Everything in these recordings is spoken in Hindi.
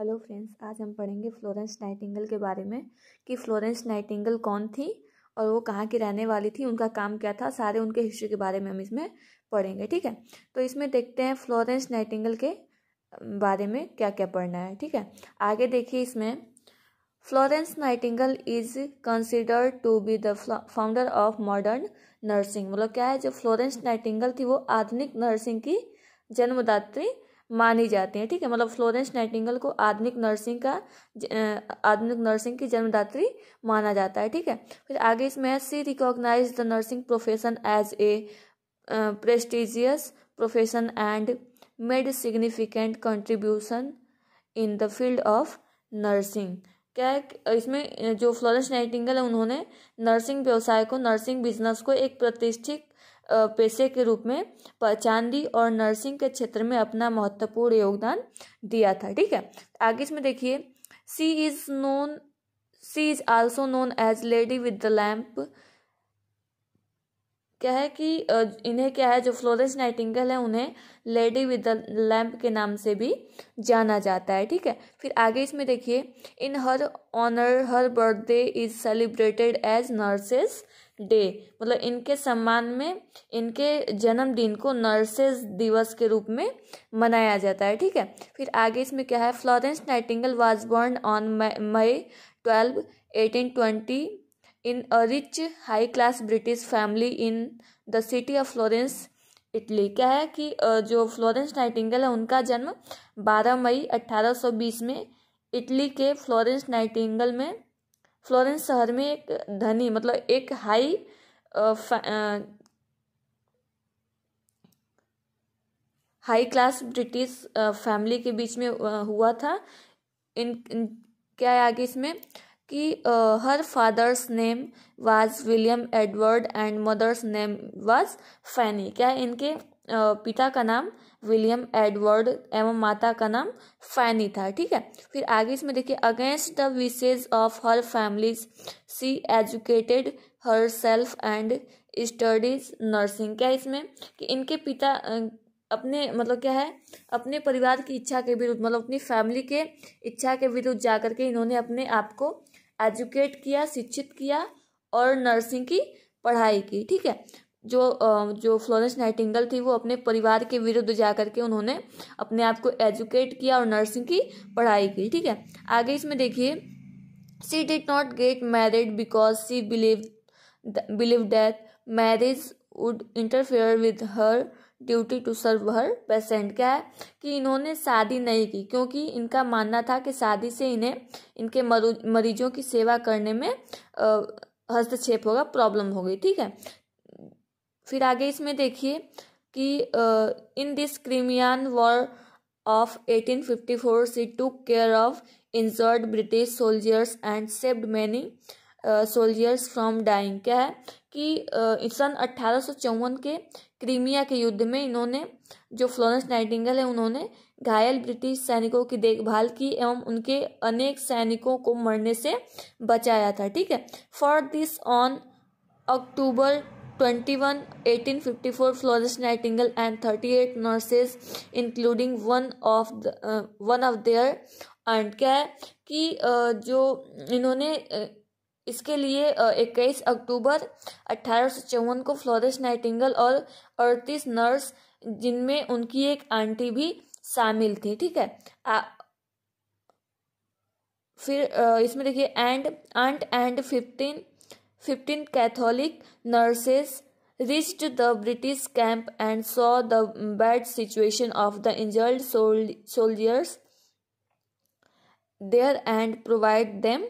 हेलो फ्रेंड्स आज हम पढ़ेंगे फ्लोरेंस नाइटिंगल के बारे में कि फ्लोरेंस नाइटिंगल कौन थी और वो कहाँ की रहने वाली थी उनका काम क्या था सारे उनके हिस्ट्री के बारे में हम इसमें पढ़ेंगे ठीक है तो इसमें देखते हैं फ्लोरेंस नाइटिंगल के बारे में क्या क्या पढ़ना है ठीक है आगे देखिए इसमें Florence Nightingale is considered to be the founder of modern nursing मतलब क्या है जो फ्लोरेंस नाइटिंगल थी वो आधुनिक नर्सिंग की जन्मदात्री मानी जाती है ठीक है मतलब फ्लोरेंस नाइटिंगल को आधुनिक नर्सिंग का आधुनिक नर्सिंग की जन्मदात्री माना जाता है ठीक है फिर आगे इसमें she recognise the nursing profession as a prestigious profession and made significant contribution in the field of nursing क्या है इसमें जो फ्लोरेंस नाइटिंगल है उन्होंने नर्सिंग व्यवसाय को नर्सिंग बिजनेस को एक प्रतिष्ठित पेशे के रूप में पहचान दी और नर्सिंग के क्षेत्र में अपना महत्वपूर्ण योगदान दिया था ठीक है आगे इसमें देखिए she is known she is also known as lady with the lamp क्या है कि इन्हें क्या है जो फ्लोरेंस नाइटिंगल है उन्हें लेडी विद द लैम्प के नाम से भी जाना जाता है ठीक है फिर आगे इसमें देखिए in her honour her birthday is celebrated as nurses day मतलब इनके सम्मान में इनके जन्मदिन को नर्सेज दिवस के रूप में मनाया जाता है ठीक है फिर आगे इसमें क्या है Florence Nightingale was born on May twelve eighteen twenty in a rich high class British family in the city of Florence Italy क्या है कि जो फ्लोरेंस नाइटिंगल है उनका जन्म 12 मई 1820 में इटली के फ्लोरेंस नाइटिंगल में फ्लोरेंस शहर में एक धनी मतलब एक high high class British family के बीच में हुआ था इन, इन क्या है आगे इसमें कि her father's name was William Edward and mother's name was Fanny क्या है इनके पिता का नाम विलियम एडवर्ड एवं माता का नाम फैनी था ठीक है फिर आगे इसमें देखिए against the wishes of her families she educated her self and studies nursing क्या इसमें कि इनके पिता अपने मतलब क्या है अपने परिवार की इच्छा के विरुद्ध मतलब अपनी फैमिली के इच्छा के विरुद्ध जा करके इन्होंने अपने आप को एजुकेट किया शिक्षित किया और नर्सिंग की पढ़ाई की ठीक है जो जो फ्लोरेंस नाइटिंगल थी वो अपने परिवार के विरुद्ध जा करके उन्होंने अपने आप को एजुकेट किया और नर्सिंग की पढ़ाई की ठीक है आगे इसमें देखिए she did not get married because she believe believe that marriage would interfere with her duty to serve her patient क्या है कि इन्होंने शादी नहीं की क्योंकि इनका मानना था कि शादी से इन्हें इनके मरीजों की सेवा करने में हस्तक्षेप होगा प्रॉब्लम हो गई ठीक है फिर आगे इसमें देखिए कि in this Crimean war of 1854 she took care of injured British soldiers and saved many soldiers from dying क्या है कि सन अट्ठारह के क्रीमिया के युद्ध में इन्होंने जो फ्लोरेंस नाइटिंगल है उन्होंने घायल ब्रिटिश सैनिकों की देखभाल की एवं उनके अनेक सैनिकों को मरने से बचाया था ठीक है for this on October eighteen fifty four Florence Nightingale and thirty eight nurses including one of one of their and क्या है कि जो इन्होंने uh, इसके लिए uh, इक्कीस अक्टूबर अट्ठारह सौ चौवन को फ्लोरिस नाइटिंगल और अड़तीस नर्स जिनमें उनकी एक आंटी भी शामिल थी ठीक है आ, फिर uh, इसमें देखिए and aunt and fifteen 15 Catholic nurses reached the British camp and saw the bad situation of the injured soldiers there and provide them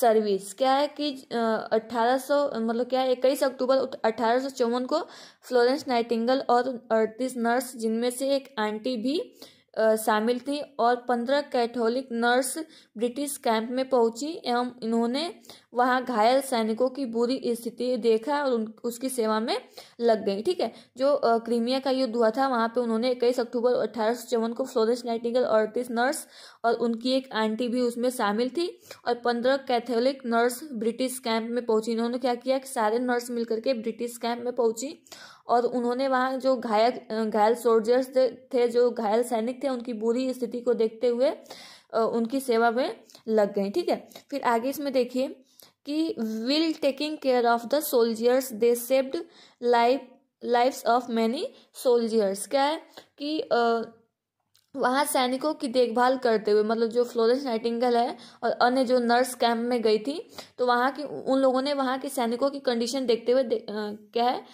service क्या है कि अट्ठारह सौ मतलब क्या है इक्कीस अक्टूबर अट्ठारह सौ चौवन को फ्लोरेंस नाइटिंगल और अड़तीस नर्स जिनमें से एक आंटी भी शामिल थी और पंद्रह कैथोलिक नर्स ब्रिटिश कैंप में पहुंची एवं इन्होंने वहाँ घायल सैनिकों की बुरी स्थिति देखा और उन, उसकी सेवा में लग गई ठीक है जो क्रीमिया का युद्ध हुआ था वहाँ पे उन्होंने इक्कीस अक्टूबर अठारह को फ्लोरेंस नाइटिंगल अड़तीस नर्स और उनकी एक आंटी भी उसमें शामिल थी और पंद्रह कैथोलिक नर्स ब्रिटिश कैंप में पहुंची इन्होंने क्या किया कि सारे नर्स मिलकर के ब्रिटिश कैंप में पहुंची और उन्होंने वहाँ जो घायल घायल सोल्जर्स थे जो घायल सैनिक थे उनकी बुरी स्थिति को देखते हुए उनकी सेवा में लग गई ठीक है फिर आगे इसमें देखिए कि will taking care of the soldiers they saved life lifes of many soldiers क्या है कि वहाँ सैनिकों की देखभाल करते हुए मतलब जो फ्लोरेंस नाइटिंगल है और अन्य जो नर्स कैंप में गई थी तो वहाँ की उन लोगों ने वहाँ के सैनिकों की कंडीशन देखते हुए दे, क्या है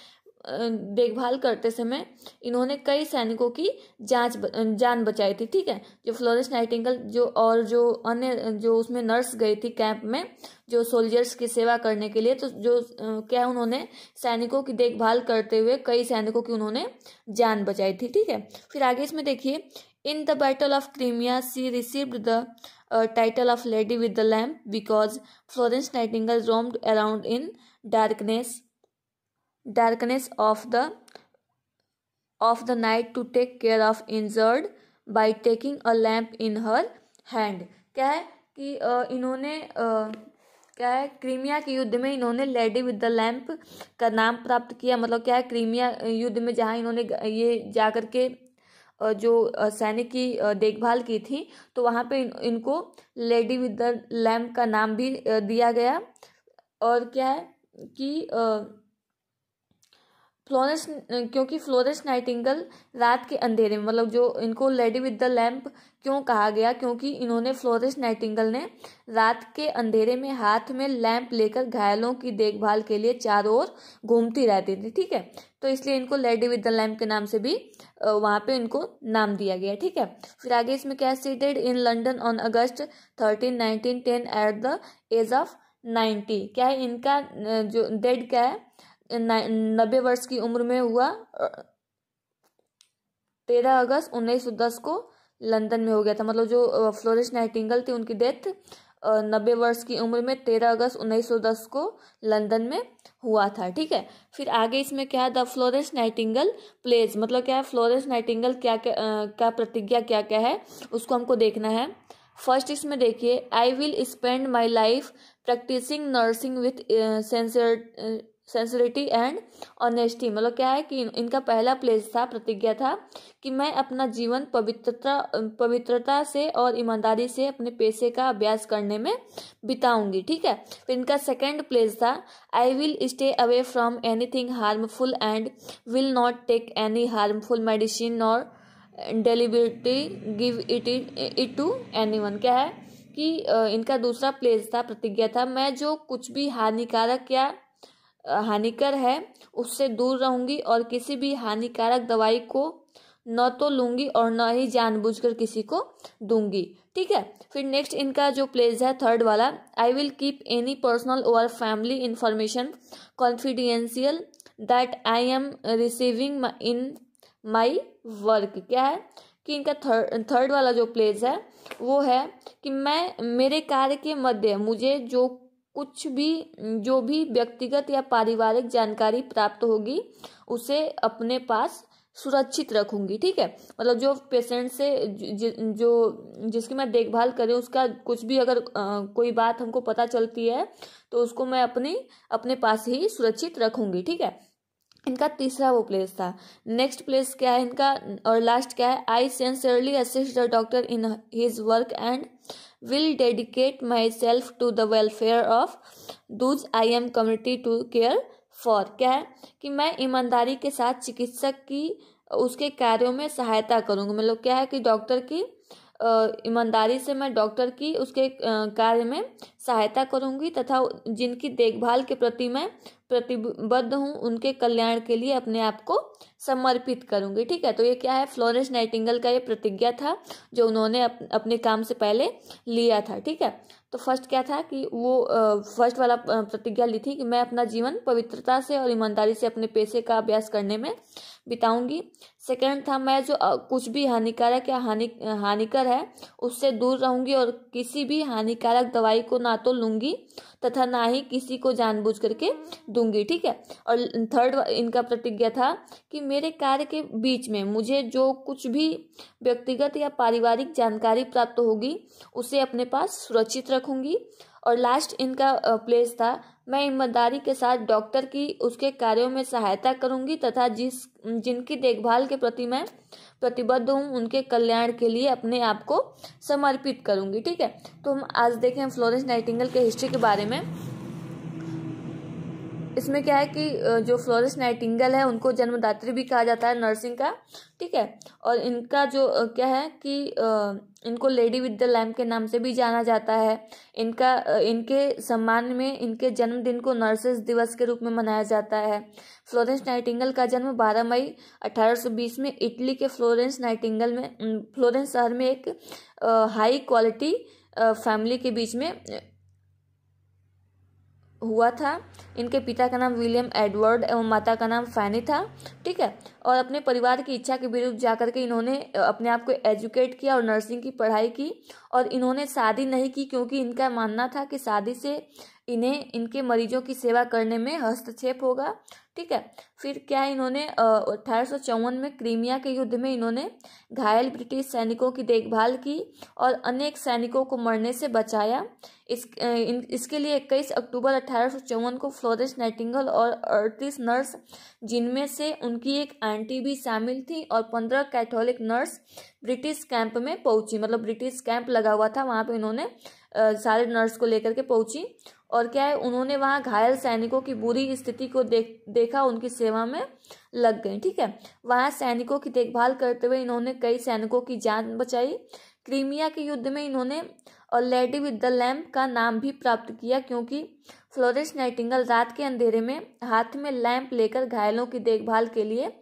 देखभाल करते समय इन्होंने कई सैनिकों की जांच जान बचाई थी ठीक है जो फ्लोरेंस नाइटिंगल जो और जो अन्य जो उसमें नर्स गई थी कैंप में जो सोल्जर्स की सेवा करने के लिए तो जो क्या उन्होंने सैनिकों की देखभाल करते हुए कई सैनिकों की उन्होंने जान बचाई थी ठीक है फिर आगे इसमें देखिए in the battle of Crimea she received the title of lady with the lamp because Florence Nightingale roamed around in darkness darkness of the of the night to take care of injured by taking a lamp in her hand क्या है कि इन्होंने क्या है क्रीमिया के युद्ध में इन्होंने लेडी विद द लैम्प का नाम प्राप्त किया मतलब क्या है क्रीमिया युद्ध में जहाँ इन्होंने ये जाकर के जो सैनिक की देखभाल की थी तो वहाँ पे इनको लेडी विद द लैम्प का नाम भी दिया गया और क्या है कि फ्लोरेंस क्योंकि फ्लोरेंस नाइटिंगल रात के अंधेरे में मतलब जो इनको लेडी विद द लैम्प क्यों कहा गया क्योंकि इन्होंने फ्लोरेंस नाइटिंगल ने रात के अंधेरे में हाथ में लैंप लेकर घायलों की देखभाल के लिए चारों ओर घूमती रहती थी ठीक है तो इसलिए इनको लेडी विद द लैम्प के नाम से भी वहाँ पे इनको नाम दिया गया ठीक है फिर आगे इसमें क्या she died in London on August thirteen nineteen ten at the age of ninety क्या है इनका जो डेड क्या है नब्बे वर्ष की उम्र में हुआ तेरह अगस्त उन्नीस सौ दस को लंदन में हो गया था मतलब जो फ्लोरिस नाइटिंगल थी उनकी डेथ नब्बे वर्ष की उम्र में तेरह अगस्त उन्नीस सौ दस को लंदन में हुआ था ठीक है फिर आगे इसमें क्या है द फ्लोरेंस नाइटिंगल प्लेज मतलब क्या है फ्लोरेंस नाइटिंगल क्या क्या क्या प्रतिज्ञा क्या क्या है उसको हमको देखना है फर्स्ट इसमें देखिए I will spend my life practising nursing with sensor sensitivity and honesty मतलब क्या है कि इनका पहला प्लेस था प्रतिज्ञा था कि मैं अपना जीवन पवित्रता पवित्रता से और ईमानदारी से अपने पेशे का अभ्यास करने में बिताऊंगी ठीक है फिर इनका सेकेंड प्लेस था I will stay away from anything harmful and will not take any harmful medicine और deliberately give it it to anyone क्या है कि इनका दूसरा प्लेस था प्रतिज्ञा था मैं जो कुछ भी हानिकारक या हानिकर है उससे दूर रहूंगी और किसी भी हानिकारक दवाई को न तो लूंगी और न ही जानबूझकर किसी को दूंगी ठीक है फिर नेक्स्ट इनका जो प्लेस है थर्ड वाला I will keep any personal और family information confidential that I am receiving in my work क्या है कि इनका थर्ड थर्ड वाला जो प्लेस है वो है कि मैं मेरे कार्य के मध्य मुझे जो कुछ भी जो भी व्यक्तिगत या पारिवारिक जानकारी प्राप्त होगी उसे अपने पास सुरक्षित रखूंगी ठीक है मतलब जो पेशेंट से ज, जो जिसकी मैं देखभाल करें उसका कुछ भी अगर आ, कोई बात हमको पता चलती है तो उसको मैं अपनी अपने पास ही सुरक्षित रखूंगी ठीक है इनका तीसरा वो प्लेस था नेक्स्ट प्लेस क्या है इनका और लास्ट क्या है I sincerely assist the doctor in his work and will dedicate myself to the welfare of those I am committed to care for क्या है कि मैं ईमानदारी के साथ चिकित्सक की उसके कार्यों में सहायता करूँगी मतलब क्या है कि डॉक्टर की ईमानदारी से मैं डॉक्टर की उसके कार्य में सहायता करूंगी तथा जिनकी देखभाल के प्रति मैं प्रतिबद्ध हूँ उनके कल्याण के लिए अपने आप को समर्पित करूंगी ठीक है तो ये क्या है फ्लोरेंस नाइटिंगल का ये प्रतिज्ञा था जो उन्होंने अप, अपने काम से पहले लिया था ठीक है तो फर्स्ट क्या था कि वो फर्स्ट वाला प्रतिज्ञा ली थी कि मैं अपना जीवन पवित्रता से और ईमानदारी से अपने पेशे का अभ्यास करने में बिताऊंगी सेकंड था मैं जो कुछ भी हानिकारक या हानि हानिकर है उससे दूर रहूंगी और किसी भी हानिकारक दवाई को ना तो लूंगी तथा ना ही किसी को जानबूझ करके दूंगी ठीक है और थर्ड इनका प्रतिज्ञा था कि मेरे कार्य के बीच में मुझे जो कुछ भी व्यक्तिगत या पारिवारिक जानकारी प्राप्त होगी उसे अपने पास सुरक्षित रखूंगी और लास्ट इनका प्लेस था मैं ईमानदारी के साथ डॉक्टर की उसके कार्यों में सहायता करूंगी तथा जिस जिनकी देखभाल के प्रति मैं प्रतिबद्ध हूँ उनके कल्याण के लिए अपने आप को समर्पित करूंगी ठीक है तो हम आज देखें फ्लोरेंस नाइटिंगल के हिस्ट्री के बारे में इसमें क्या है कि जो फ्लोरेंस नाइटिंगल है उनको जन्मदात्री भी कहा जाता है नर्सिंग का ठीक है और इनका जो क्या है कि इनको लेडी विद द लैम्प के नाम से भी जाना जाता है इनका इनके सम्मान में इनके जन्मदिन को नर्सेस दिवस के रूप में मनाया जाता है फ्लोरेंस नाइटिंगल का जन्म 12 मई अठारह में इटली के फ्लोरेंस नाइटिंगल में फ्लोरेंस शहर में एक हाई क्वालिटी फैमिली के बीच में हुआ था इनके पिता का नाम विलियम एडवर्ड एवं माता का नाम फैनी था ठीक है और अपने परिवार की इच्छा के विरुद्ध जाकर के इन्होंने अपने आप को एजुकेट किया और नर्सिंग की पढ़ाई की और इन्होंने शादी नहीं की क्योंकि इनका मानना था कि शादी से इन्हें इनके मरीजों की सेवा करने में हस्तक्षेप होगा ठीक है फिर क्या इन्होंने अठारह में क्रीमिया के युद्ध में इन्होंने घायल ब्रिटिश सैनिकों की देखभाल की और अनेक सैनिकों को मरने से बचाया इस इन, इसके लिए इक्कीस अक्टूबर अठारह को फ्लोरेंस नाइटिंगल और अड़तीस नर्स जिनमें से उनकी एक आंटी भी शामिल थी और पंद्रह कैथोलिक नर्स ब्रिटिश कैंप में पहुंची मतलब ब्रिटिश कैंप लगा हुआ था वहाँ पर इन्होंने सारे नर्स को लेकर के पहुंची और क्या है उन्होंने वहाँ घायल सैनिकों की बुरी स्थिति को देख देखा उनकी सेवा में लग गई ठीक है वहाँ सैनिकों की देखभाल करते हुए इन्होंने कई सैनिकों की जान बचाई क्रीमिया के युद्ध में इन्होंने और लेडी विद द लैम्प का नाम भी प्राप्त किया क्योंकि फ्लोरेंस नाइटिंगल रात के अंधेरे में हाथ में लैंप लेकर घायलों की देखभाल के लिए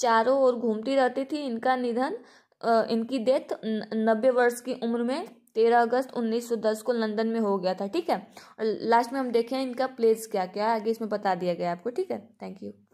चारों ओर घूमती रहती थी इनका निधन इनकी डेथ नब्बे वर्ष की उम्र में तेरह अगस्त 1910 को लंदन में हो गया था ठीक है और लास्ट में हम देखें इनका प्लेस क्या क्या है आगे इसमें बता दिया गया आपको ठीक है थैंक यू